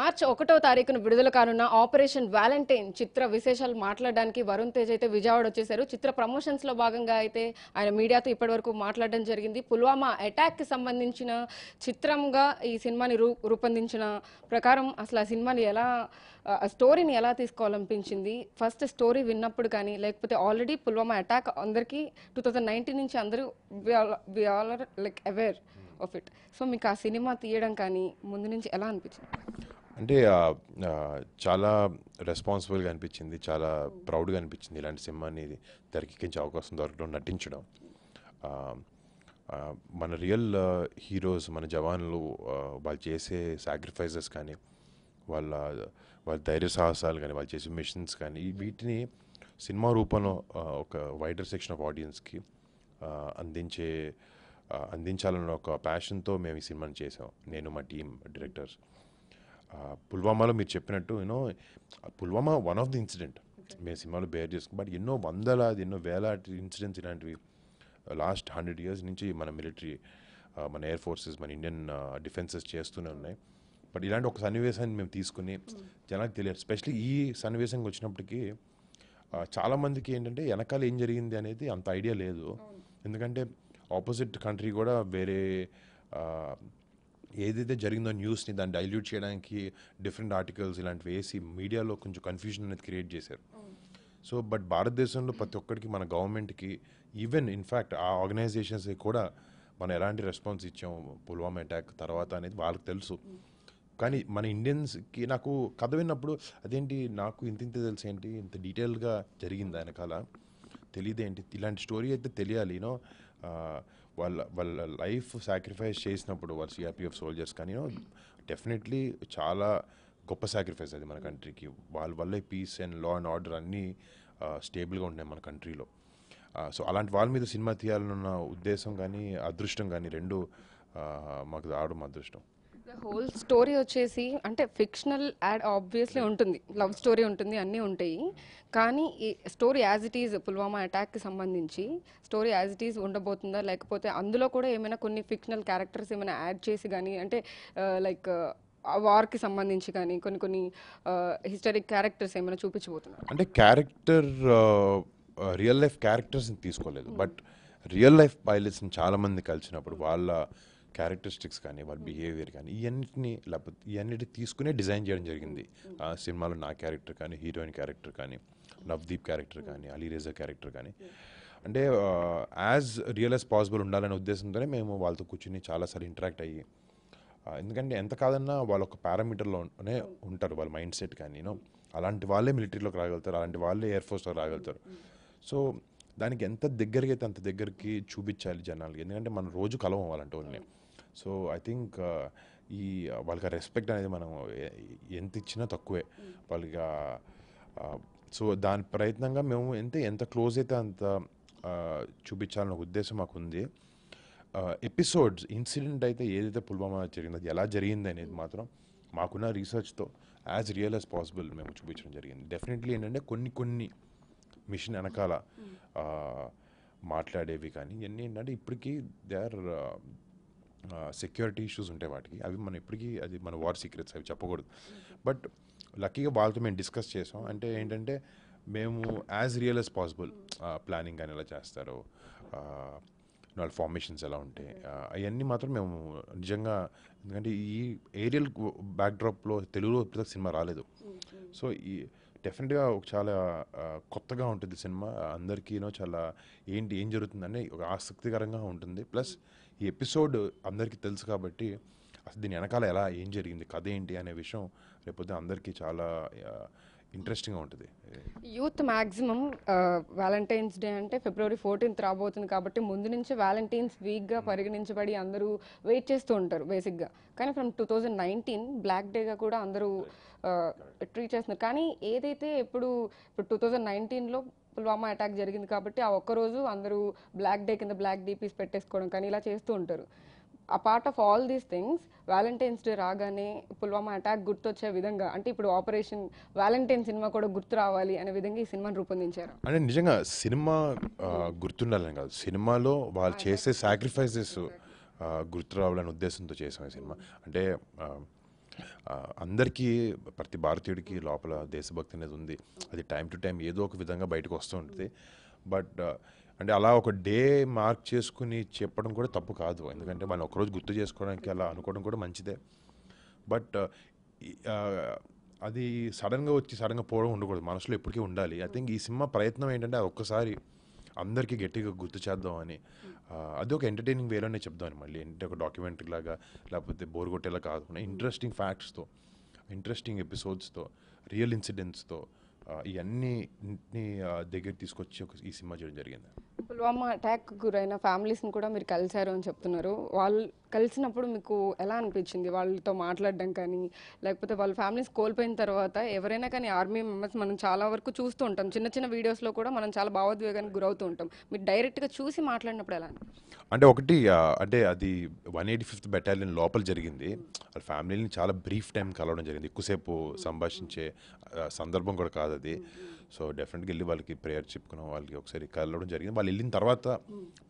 మార్చి ఒకటో తారీఖున విడుదల కానున్న ఆపరేషన్ వ్యాలంటైన్ చిత్ర విశేషాలు మాట్లాడడానికి వరుణ్ తేజ్ అయితే విజయవాడ వచ్చేశారు చిత్ర ప్రమోషన్స్ లో భాగంగా అయితే ఆయన మీడియాతో ఇప్పటివరకు మాట్లాడడం జరిగింది పుల్వామా అటాక్ కి సంబంధించిన చిత్రంగా ఈ సినిమాని రూపొందించిన ప్రకారం అసలు ఆ సినిమాని ఎలా స్టోరీని ఎలా తీసుకోవాలనిపించింది ఫస్ట్ స్టోరీ విన్నప్పుడు కానీ లేకపోతే ఆల్రెడీ పుల్వామా అటాక్ అందరికీ టూ థౌజండ్ నైన్టీన్ నుంచి అందరూ like aware of it so మీకు ఆ సినిమా తీయడం కానీ ముందు నుంచి ఎలా అనిపించింది అంటే చాలా రెస్పాన్సిబుల్గా అనిపించింది చాలా ప్రౌడ్గా అనిపించింది ఇలాంటి సినిమాని తెరకెక్కించే అవకాశం దొరకడం నటించడం మన రియల్ హీరోస్ మన జవాన్లు వాళ్ళు చేసే సాక్రిఫైజెస్ కానీ వాళ్ళ వాళ్ళ ధైర్య సాహసాలు కానీ వాళ్ళు చేసే మిషన్స్ కానీ వీటిని సినిమా రూపంలో ఒక వైడర్ సెక్షన్ ఆఫ్ ఆడియన్స్కి అందించే అందించాలన్న ఒక ప్యాషన్తో మేము ఈ సినిమాని చేసాం నేను మా టీం డైరెక్టర్స్ పుల్వామాలో మీరు చెప్పినట్టు you know Pulwama one of the incident మేము సినిమాలో బేర్ చేసుకుని బట్ ఎన్నో వందల ఎన్నో వేల ఇన్సిడెంట్స్ ఇలాంటివి లాస్ట్ హండ్రెడ్ ఇయర్స్ నుంచి మన మిలిటరీ uh, మన ఎయిర్ ఫోర్సెస్ మన ఇండియన్ డిఫెన్సెస్ uh, చేస్తూనే ఉన్నాయి బట్ ఇలాంటి ఒక సన్నివేశాన్ని మేము తీసుకుని hmm. జనాలకు తెలియదు స్పెషలీ ఈ సన్నివేశంకి వచ్చినప్పటికీ చాలామందికి ఏంటంటే వెనకాల ఏం జరిగింది అనేది అంత ఐడియా లేదు ఎందుకంటే ఆపోజిట్ కంట్రీ కూడా వేరే ఏదైతే జరిగిందో న్యూస్ని దాన్ని డైల్యూట్ చేయడానికి డిఫరెంట్ ఆర్టికల్స్ ఇలాంటివి వేసి మీడియాలో కొంచెం కన్ఫ్యూజన్ అనేది క్రియేట్ చేశారు సో బట్ భారతదేశంలో ప్రతి ఒక్కరికి మన గవర్నమెంట్కి ఈవెన్ ఇన్ఫ్యాక్ట్ ఆ ఆర్గనైజేషన్స్ కూడా మనం ఎలాంటి రెస్పాన్స్ ఇచ్చాము పుల్వామా అటాక్ తర్వాత అనేది వాళ్ళకి తెలుసు కానీ మన ఇండియన్స్కి నాకు కథ విన్నప్పుడు అదేంటి నాకు ఇంత ఇంత తెలుసు ఏంటి ఇంత డీటెయిల్గా జరిగింది ఆయన కాల తెలియదేంటి ఇలాంటి స్టోరీ అయితే తెలియాలి యూనో వాళ్ళ వాళ్ళ లైఫ్ సాక్రిఫైస్ చేసినప్పుడు వాళ్ళ సిఆర్పిఎఫ్ సోల్జర్స్ కానీ డెఫినెట్లీ చాలా గొప్ప సాక్రిఫైస్ అది మన కంట్రీకి వాళ్ళ వల్లే peace and law and order అన్నీ స్టేబుల్గా ఉన్నాయి మన కంట్రీలో సో అలాంటి వాళ్ళ మీద సినిమా తీయాలన్న ఉద్దేశం కానీ అదృష్టం కానీ రెండు మాకు రావడం అదృష్టం హోల్ స్టోరీ వచ్చేసి అంటే ఫిక్షనల్ యాడ్ ఆబ్వియస్లీ ఉంటుంది లవ్ స్టోరీ ఉంటుంది అన్నీ ఉంటాయి కానీ ఈ story as it is Pulwama అటాక్కి సంబంధించి స్టోరీ యాజ్ ఇట్ ఈజ్ ఉండబోతుందా లేకపోతే అందులో కూడా ఏమైనా కొన్ని ఫిక్షనల్ క్యారెక్టర్స్ ఏమైనా యాడ్ చేసి కానీ అంటే లైక్ వార్కి సంబంధించి కానీ కొన్ని కొన్ని హిస్టారిక్ క్యారెక్టర్స్ ఏమైనా చూపించబోతున్నారు అంటే క్యారెక్టర్ రియల్ లైఫ్ క్యారెక్టర్స్ని తీసుకోలేదు బట్ రియల్ లైఫ్ పైలట్స్ని చాలామంది కలిసినప్పుడు వాళ్ళ క్యారెక్టరిస్టిక్స్ కానీ వాళ్ళ బిహేవియర్ hmm. కానీ ఇవన్నిటిని లేకపోతే ఇవన్నీ తీసుకునే డిజైన్ చేయడం జరిగింది hmm. ఆ సినిమాలో నా క్యారెక్టర్ కానీ హీరోయిన్ క్యారెక్టర్ కానీ నవ్దీప్ క్యారెక్టర్ hmm. కానీ అలీరేజా క్యారెక్టర్ కానీ అంటే యాజ్ రియల్ యాజ్ పాసిబుల్ ఉండాలనే ఉద్దేశంతోనే మేము వాళ్ళతో కూర్చుని చాలాసార్లు ఇంటరాక్ట్ అయ్యి ఎందుకంటే ఎంత కాదన్నా వాళ్ళ ఒక పారామీటర్లోనే ఉంటారు వాళ్ళ మైండ్ సెట్ కానీ నేను అలాంటి వాళ్ళే మిలిటరీలోకి రాగలుగుతారు అలాంటి వాళ్ళే ఎయిర్ ఫోర్స్లో రాగలుగుతారు సో దానికి ఎంత దగ్గరికి అయితే అంత దగ్గరికి చూపించాలి జనాలకి ఎందుకంటే మనం రోజు కలవం వాళ్ళంటే వాళ్ళని సో ఐ థింక్ ఈ వాళ్ళకి రెస్పెక్ట్ అనేది మనం ఎంత ఇచ్చినా తక్కువే వాళ్ళకి సో దాని ప్రయత్నంగా మేము ఎంత ఎంత క్లోజ్ అయితే అంత చూపించాలన్న ఉద్దేశం మాకు ఉంది ఎపిసోడ్స్ ఇన్సిడెంట్ అయితే ఏదైతే పుల్వామా జరిగిందో అది ఎలా జరిగింది అనేది మాత్రం మాకున్న రీసెర్చ్తో యాజ్ రియల్ యాజ్ పాసిబుల్ మేము చూపించడం జరిగింది డెఫినెట్లీ ఏంటంటే కొన్ని కొన్ని మిషన్ వెనకాల మాట్లాడేవి కానీ ఇవన్నీ ఏంటంటే ఇప్పటికీ దే ఆర్ సెక్యూరిటీ ఇష్యూస్ ఉంటాయి వాటికి అవి మనం ఎప్పటికీ అది మన వార్ సీక్రెట్స్ అవి చెప్పకూడదు బట్ లక్కీగా వాళ్ళతో మేము డిస్కస్ చేసాం అంటే ఏంటంటే మేము as real as possible planning కానీ ఎలా చేస్తారు వాళ్ళ ఫార్మేషన్స్ ఎలా ఉంటాయి అవన్నీ మాత్రం మేము నిజంగా ఎందుకంటే ఈ ఏరియల్ బ్యాక్డ్రాప్లో తెలుగులో ఇప్పుడు సినిమా రాలేదు సో ఈ డెఫినెట్గా ఒక చాలా కొత్తగా ఉంటుంది సినిమా అందరికీనో చాలా ఏంటి ఏం జరుగుతుందని ఒక ఆసక్తికరంగా ఉంటుంది ప్లస్ ఈ ఎపిసోడ్ అందరికీ తెలుసు కాబట్టి అసలు దీని వెనకాల ఎలా ఏం జరిగింది కథ ఏంటి అనే విషయం లేకపోతే అందరికీ చాలా ఇంట్రెస్టింగ్గా ఉంటుంది యూత్ మ్యాక్సిమం వ్యాలంటైన్స్ డే అంటే ఫిబ్రవరి ఫోర్టీన్త్ రాబోతుంది కాబట్టి ముందు నుంచి వ్యాలంటైన్స్ వీక్గా hmm. పరిగణించబడి అందరూ వెయిట్ చేస్తూ ఉంటారు బేసిక్గా కానీ from two thousand nineteen black డేగా కూడా అందరూ ట్రీట్ చేస్తున్నారు కానీ ఏదైతే ఇప్పుడు ఇప్పుడు టూ థౌజండ్ నైన్టీన్లో పుల్వామా అటాక్ జరిగింది కాబట్టి ఆ ఒక్కరోజు అందరూ బ్లాక్ డే కింద బ్లాక్ డీపీస్ పెట్టేసుకోవడం కానీ ఇలా చేస్తూ ఉంటారు ఆ part of all these things valentine's day రాగానే పుల్వామా అటాక్ గుర్తొచ్చే విధంగా అంటే ఇప్పుడు ఆపరేషన్ వ్యాలంటైన్ సినిమా కూడా గుర్తు రావాలి అనే విధంగా ఈ సినిమాను రూపొందించారు అంటే నిజంగా సినిమా గుర్తుండాలని కాదు సినిమాలో వాళ్ళు చేసే సాక్రిఫైసెస్ గుర్తు రావాలనే ఉద్దేశంతో చేసాం సినిమా అంటే అందరికీ ప్రతి భారతీయుడికి లోపల దేశభక్తి అనేది ఉంది అది టైం టు టైం ఏదో ఒక విధంగా బయటకు వస్తూ ఉంటుంది బట్ అంటే అలా ఒక డే మార్క్ చేసుకుని చెప్పడం కూడా తప్పు కాదు ఎందుకంటే మనం ఒకరోజు గుర్తు చేసుకోవడానికి అలా అనుకోవడం కూడా మంచిదే బట్ అది సడన్గా వచ్చి సడన్గా పోవడం ఉండకూడదు మనసులో ఎప్పటికీ ఉండాలి ఐ థింక్ ఈ సినిమా ప్రయత్నం ఏంటంటే ఒక్కసారి అందరికీ గట్టిగా గుర్తు చేద్దామని అది ఒక ఎంటర్టైనింగ్ వేలోనే చెప్దామని మళ్ళీ అంటే ఒక డాక్యుమెంటరీ లాగా లేకపోతే బోర్ కొట్టేలా కాకుండా ఇంట్రెస్టింగ్ ఫ్యాక్ట్స్తో ఇంట్రెస్టింగ్ ఎపిసోడ్స్తో రియల్ ఇన్సిడెంట్స్తో ఇవన్నీ దగ్గర తీసుకొచ్చి ఒక ఈ సినిమా చేయడం జరిగింది పుల్వామా అటాక్ గురైన ఫ్యామిలీస్ని కూడా మీరు కలిశారు అని చెప్తున్నారు వాళ్ళు కలిసినప్పుడు మీకు ఎలా అనిపించింది వాళ్ళతో మాట్లాడడం కానీ లేకపోతే వాళ్ళ ఫ్యామిలీస్ కోల్పోయిన తర్వాత ఎవరైనా కానీ ఆర్మీ మెంబర్స్ మనం చాలా వరకు చూస్తూ ఉంటాం చిన్న చిన్న వీడియోస్లో కూడా మనం చాలా భావోద్వేగానికి గురవుతూ ఉంటాం మీరు డైరెక్ట్గా చూసి మాట్లాడినప్పుడు ఎలా అంటే ఒకటి అంటే అది వన్ ఎయిటీ ఫిఫ్త్ బెటాలియన్ లోపల జరిగింది వాళ్ళ ఫ్యామిలీని చాలా బ్రీఫ్ టైం కలవడం జరిగింది ఎక్కువసేపు సంభాషించే సందర్భం కూడా కాదు అది సో డెఫినెట్గా వెళ్ళి వాళ్ళకి ప్రేయర్ చెప్పుకున్నాం వాళ్ళకి ఒకసారి కలవడం జరిగింది వాళ్ళు వెళ్ళిన తర్వాత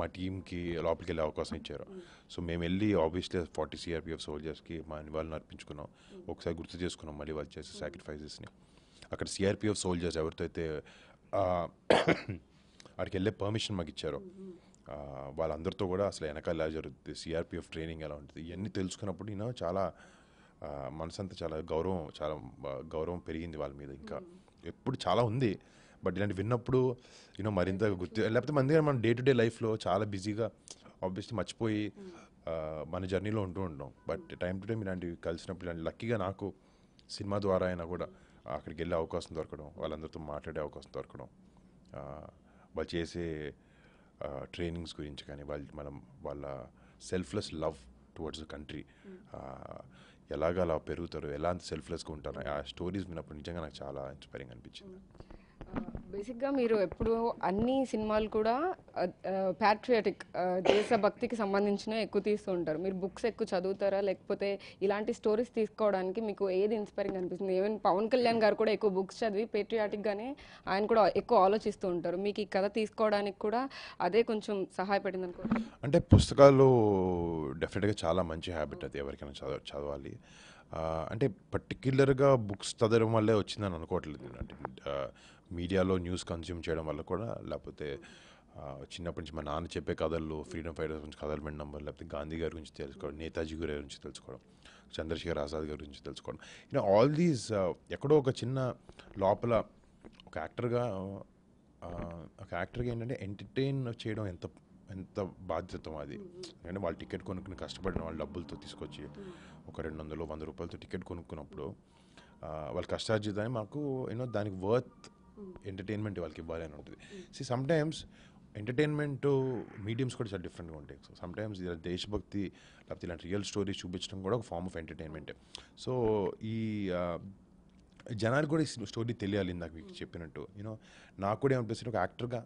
మా టీంకి లోపలికి వెళ్ళే అవకాశం ఇచ్చారు సో మేము వెళ్ళి ఆబ్వియస్లీ ఫార్టీ సిఆర్పిఎఫ్ సోల్జర్స్కి మా నివాళులు అర్పించుకున్నాం ఒకసారి గుర్తు చేసుకున్నాం మళ్ళీ వాళ్ళు చేసే సాక్రిఫైజెస్ని అక్కడ సిఆర్పిఎఫ్ సోల్జర్స్ ఎవరితో అయితే అక్కడికి వెళ్ళే పర్మిషన్ మాకు ఇచ్చారు వాళ్ళందరితో కూడా అసలు వెనకాల ఎలా జరుగుతుంది సిఆర్పిఎఫ్ ట్రైనింగ్ ఎలా ఉంటుంది ఇవన్నీ తెలుసుకున్నప్పుడు నేను చాలా మనసంతా చాలా గౌరవం చాలా గౌరవం పెరిగింది వాళ్ళ మీద ఇంకా ఎప్పుడు చాలా ఉంది బట్ ఇలాంటి విన్నప్పుడు యూనో మరింత గుర్తు లేకపోతే మంది మనం డే టు డే లైఫ్లో చాలా బిజీగా ఆబ్వియస్లీ మర్చిపోయి మన జర్నీలో ఉంటూ ఉంటాం బట్ టైం టు టైం ఇలాంటివి కలిసినప్పుడు ఇలాంటి లక్కీగా నాకు సినిమా ద్వారా అయినా కూడా అక్కడికి వెళ్ళే అవకాశం దొరకడం వాళ్ళందరితో మాట్లాడే అవకాశం దొరకడం వాళ్ళు చేసే ట్రైనింగ్స్ గురించి కానీ వాళ్ళ మనం వాళ్ళ selfless love towards the country ఎలాగ అలా పెరుగుతారు ఎలాంటి సెల్ఫ్లెస్గా ఉంటారు ఆ స్టోరీస్ విన్నప్పుడు నిజంగా నాకు చాలా ఇన్స్పైరింగ్ అనిపించింది బేసిక్గా మీరు ఎప్పుడు అన్ని సినిమాలు కూడా ప్యాట్రియాటిక్ దేశభక్తికి సంబంధించిన ఎక్కువ తీస్తూ ఉంటారు మీరు బుక్స్ ఎక్కువ చదువుతారా లేకపోతే ఇలాంటి స్టోరీస్ తీసుకోవడానికి మీకు ఏది ఇన్స్పైరింగ్ అనిపిస్తుంది ఈవెన్ పవన్ కళ్యాణ్ గారు కూడా ఎక్కువ బుక్స్ చదివి పేట్రియాటిక్గానే ఆయన కూడా ఎక్కువ ఆలోచిస్తూ ఉంటారు మీకు ఈ కథ తీసుకోవడానికి కూడా అదే కొంచెం సహాయపడింది అనుకో అంటే పుస్తకాలు డెఫినెట్గా చాలా మంచి హ్యాబిట్ అది ఎవరికైనా చదవ చదవాలి అంటే పర్టిక్యులర్గా బుక్స్ చదవడం వల్లే వచ్చిందని అనుకోవట్లేదు అంటే మీడియాలో న్యూస్ కన్జ్యూమ్ చేయడం వల్ల కూడా లేకపోతే చిన్నప్పటి నుంచి మా నాన్న చెప్పే కథలు ఫ్రీడమ్ ఫైటర్స్ గురించి కథలు వినడం వల్ల లేకపోతే గాంధీ గారి గురించి తెలుసుకోవడం నేతాజీ గారి గురించి తెలుసుకోవడం చంద్రశేఖర్ ఆజాద్ గారి గురించి తెలుసుకోవడం ఇలా ఆల్ దీస్ ఎక్కడో ఒక చిన్న లోపల ఒక యాక్టర్గా ఒక యాక్టర్గా ఏంటంటే ఎంటర్టైన్ చేయడం ఎంత ఎంత బాధ్యతం అది ఎందుకంటే వాళ్ళు టికెట్ కొనుక్కుని కష్టపడిన వాళ్ళు డబ్బులతో తీసుకొచ్చి ఒక రెండు వందలు వంద రూపాయలతో టికెట్ కొనుక్కున్నప్పుడు వాళ్ళు కష్టార్జితాన్ని మాకు యూనో దానికి వర్త్ ఎంటర్టైన్మెంట్ వాళ్ళకి ఇవ్వాలి అని ఉంటుంది see sometimes entertainment mediums కూడా చాలా డిఫరెంట్గా ఉంటాయి సో సమ్ టైమ్స్ ఇలా దేశభక్తి లేకపోతే ఇలాంటి రియల్ స్టోరీస్ చూపించడం కూడా ఒక ఫామ్ ఆఫ్ ఎంటర్టైన్మెంట్ సో ఈ జనాలు కూడా ఈ స్టోరీ తెలియాలి నాకు మీకు చెప్పినట్టు యూనో నాకు కూడా ఏమనిపిస్తుంది ఒక యాక్టర్గా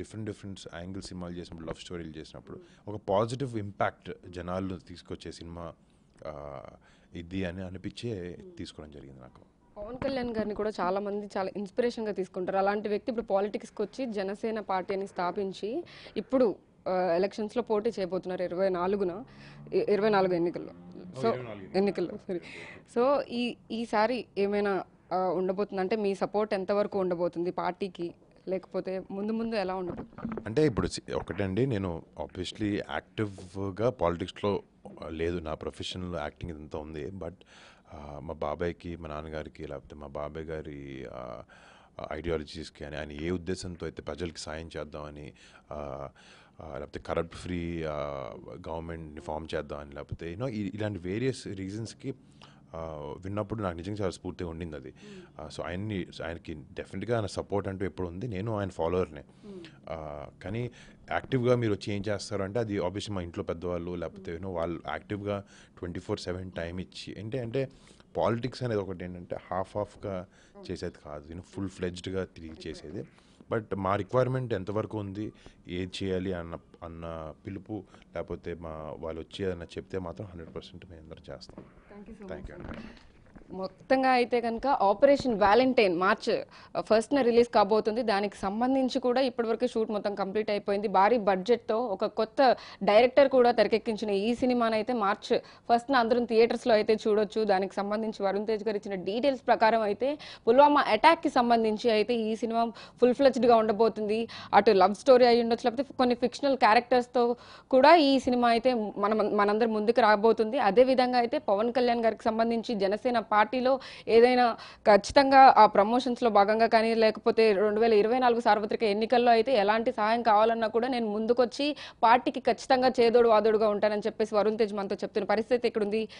డిఫరెంట్ డిఫరెంట్ యాంగిల్ సినిమాలు చేసినప్పుడు లవ్ స్టోరీలు చేసినప్పుడు ఒక పాజిటివ్ ఇంపాక్ట్ జనాలు తీసుకొచ్చే సినిమా ఇది అని అనిపించే తీసుకోవడం జరిగింది నాకు పవన్ కళ్యాణ్ గారిని కూడా చాలా మంది చాలా ఇన్స్పిరేషన్గా తీసుకుంటారు అలాంటి వ్యక్తి ఇప్పుడు పాలిటిక్స్కి వచ్చి జనసేన పార్టీని స్థాపించి ఇప్పుడు ఎలక్షన్స్లో పోటీ చేయబోతున్నారు ఇరవై నాలుగున ఇరవై నాలుగు ఎన్నికల్లో సో ఎన్నికల్లో సారీ సో ఈ ఈసారి ఏమైనా ఉండబోతుంది అంటే మీ సపోర్ట్ ఎంతవరకు ఉండబోతుంది పార్టీకి లేకపోతే ముందు ముందు ఎలా ఉండదు అంటే ఇప్పుడు ఒకటండి నేను ఆబ్వియస్లీ యాక్టివ్గా పాలిటిక్స్లో లేదు నా ప్రొఫెషనల్ యాక్టింగ్ ఇదంతా ఉంది బట్ మా బాబాయ్కి మా నాన్నగారికి లేకపోతే మా బాబాయ్ గారి ఐడియాలజీస్కి అని ఆయన ఏ ఉద్దేశంతో అయితే ప్రజలకి సాయం చేద్దామని లేకపోతే కరప్ట్ ఫ్రీ గవర్నమెంట్ని ఫామ్ చేద్దామని లేకపోతే యూనో ఇలాంటి వేరియస్ రీజన్స్కి విన్నప్పుడు నాకు నిజంగా చాలా స్ఫూర్తిగా ఉండింది అది సో ఆయన్ని ఆయనకి డెఫినెట్గా ఆయన సపోర్ట్ అంటూ ఎప్పుడు ఉంది నేను ఆయన ఫాలోవర్నే కానీ యాక్టివ్గా మీరు వచ్చి ఏం చేస్తారు అంటే అది ఆబ్వియస్లీ మా ఇంట్లో పెద్దవాళ్ళు లేకపోతే ఏమో వాళ్ళు యాక్టివ్గా ట్వంటీ ఫోర్ సెవెన్ టైం ఇచ్చి అంటే అంటే పాలిటిక్స్ అనేది ఒకటి ఏంటంటే హాఫ్ హాఫ్గా చేసేది కాదు నేను ఫుల్ ఫ్లెజ్డ్గా తిరిగి చేసేది బట్ మా రిక్వైర్మెంట్ ఎంతవరకు ఉంది ఏది చేయాలి అన్న అన్న పిలుపు లేకపోతే మా వాళ్ళు వచ్చి అన్న చెప్తే మాత్రం హండ్రెడ్ పర్సెంట్ మేము అందరూ చేస్తాం Thank you so Thank much. you. మొత్తంగా అయితే కనుక ఆపరేషన్ వ్యాలంటైన్ మార్చ్ ఫస్ట్న రిలీజ్ కాబోతుంది దానికి సంబంధించి కూడా ఇప్పటివరకు షూట్ మొత్తం కంప్లీట్ అయిపోయింది భారీ బడ్జెట్తో ఒక కొత్త డైరెక్టర్ కూడా తెరకెక్కించిన ఈ సినిమానైతే మార్చ్ ఫస్ట్న అందరం థియేటర్స్లో అయితే చూడొచ్చు దానికి సంబంధించి వరుణ్ తేజ్ గారు ఇచ్చిన డీటెయిల్స్ ప్రకారం అయితే పుల్వామా అటాక్కి సంబంధించి అయితే ఈ సినిమా ఫుల్ ఫ్లెజ్డ్గా ఉండబోతుంది అటు లవ్ స్టోరీ అయి ఉండొచ్చు లేకపోతే కొన్ని ఫిక్షనల్ క్యారెక్టర్స్తో కూడా ఈ సినిమా అయితే మనం మనందరూ ముందుకు రాబోతుంది అదేవిధంగా అయితే పవన్ కళ్యాణ్ గారికి సంబంధించి జనసేన పార్టీలో ఏదైనా ఖచ్చితంగా ఆ ప్రమోషన్స్లో భాగంగా కానీ లేకపోతే రెండు వేల ఇరవై నాలుగు సార్వత్రిక ఎన్నికల్లో అయితే ఎలాంటి సహాయం కావాలన్నా కూడా నేను ముందుకొచ్చి పార్టీకి ఖచ్చితంగా చేదోడు వాదోడుగా ఉంటానని చెప్పేసి వరుణ్ తేజ్ మనతో చెప్తున్న పరిస్థితి ఇక్కడ ఉంది